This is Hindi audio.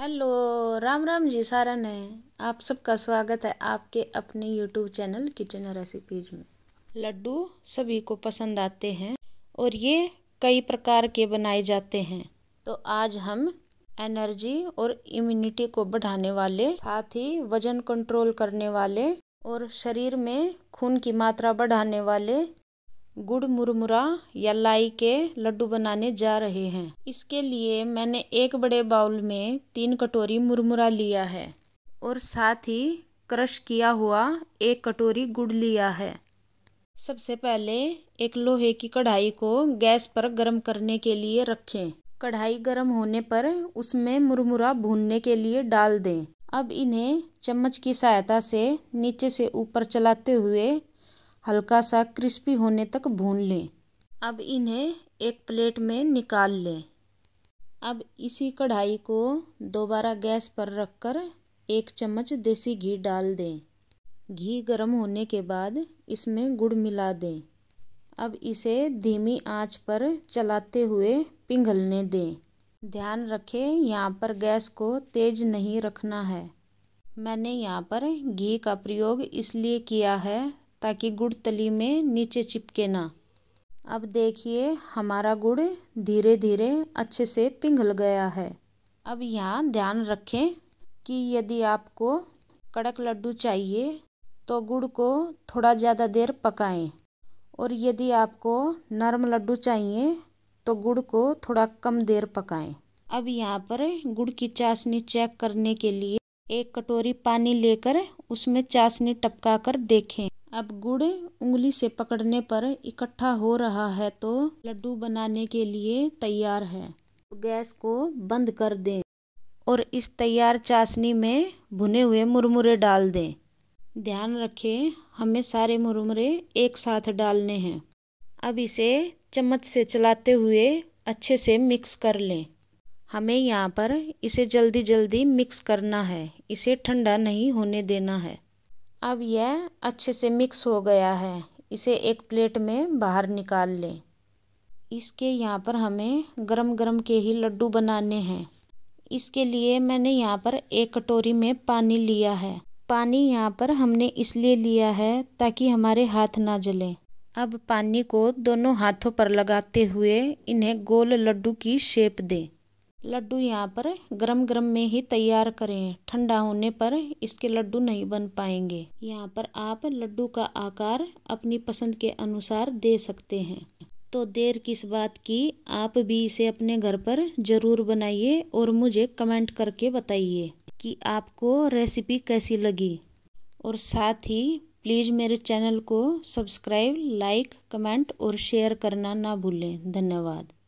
हेलो राम राम जी सारा ने आप सबका स्वागत है आपके अपने यूट्यूब चैनल किचन रेसिपीज में लड्डू सभी को पसंद आते हैं और ये कई प्रकार के बनाए जाते हैं तो आज हम एनर्जी और इम्यूनिटी को बढ़ाने वाले साथ ही वजन कंट्रोल करने वाले और शरीर में खून की मात्रा बढ़ाने वाले गुड़ मुरमुरा या लाई के लड्डू बनाने जा रहे हैं इसके लिए मैंने एक बड़े बाउल में तीन कटोरी मुरमुरा लिया है और साथ ही क्रश किया हुआ एक कटोरी गुड़ लिया है सबसे पहले एक लोहे की कढ़ाई को गैस पर गर्म करने के लिए रखें कढ़ाई गर्म होने पर उसमें मुरमुरा भूनने के लिए डाल दें अब इन्हें चम्मच की सहायता से नीचे से ऊपर चलाते हुए हल्का सा क्रिस्पी होने तक भून लें अब इन्हें एक प्लेट में निकाल लें अब इसी कढ़ाई को दोबारा गैस पर रखकर एक चम्मच देसी घी डाल दें घी गर्म होने के बाद इसमें गुड़ मिला दें अब इसे धीमी आंच पर चलाते हुए पिघलने दें ध्यान रखें यहाँ पर गैस को तेज़ नहीं रखना है मैंने यहाँ पर घी का प्रयोग इसलिए किया है ताकि गुड़ तली में नीचे चिपके ना अब देखिए हमारा गुड़ धीरे धीरे अच्छे से पिघल गया है अब यहाँ ध्यान रखें कि यदि आपको कड़क लड्डू चाहिए तो गुड़ को थोड़ा ज़्यादा देर पकाएं और यदि आपको नरम लड्डू चाहिए तो गुड़ को थोड़ा कम देर पकाएं अब यहाँ पर गुड़ की चाशनी चेक करने के लिए एक कटोरी पानी लेकर उसमें चाशनी टपका कर देखें अब गुड़ उंगली से पकड़ने पर इकट्ठा हो रहा है तो लड्डू बनाने के लिए तैयार है तो गैस को बंद कर दें और इस तैयार चाशनी में भुने हुए मुरमुरे डाल दें ध्यान रखें हमें सारे मुरमुरे एक साथ डालने हैं अब इसे चम्मच से चलाते हुए अच्छे से मिक्स कर लें हमें यहाँ पर इसे जल्दी जल्दी मिक्स करना है इसे ठंडा नहीं होने देना है अब यह अच्छे से मिक्स हो गया है इसे एक प्लेट में बाहर निकाल लें इसके यहाँ पर हमें गरम गरम के ही लड्डू बनाने हैं इसके लिए मैंने यहाँ पर एक कटोरी में पानी लिया है पानी यहाँ पर हमने इसलिए लिया है ताकि हमारे हाथ ना जले अब पानी को दोनों हाथों पर लगाते हुए इन्हें गोल लड्डू की शेप दें लड्डू यहाँ पर गरम गरम में ही तैयार करें ठंडा होने पर इसके लड्डू नहीं बन पाएंगे यहाँ पर आप लड्डू का आकार अपनी पसंद के अनुसार दे सकते हैं तो देर किस बात की आप भी इसे अपने घर पर ज़रूर बनाइए और मुझे कमेंट करके बताइए कि आपको रेसिपी कैसी लगी और साथ ही प्लीज़ मेरे चैनल को सब्सक्राइब लाइक कमेंट और शेयर करना ना भूलें धन्यवाद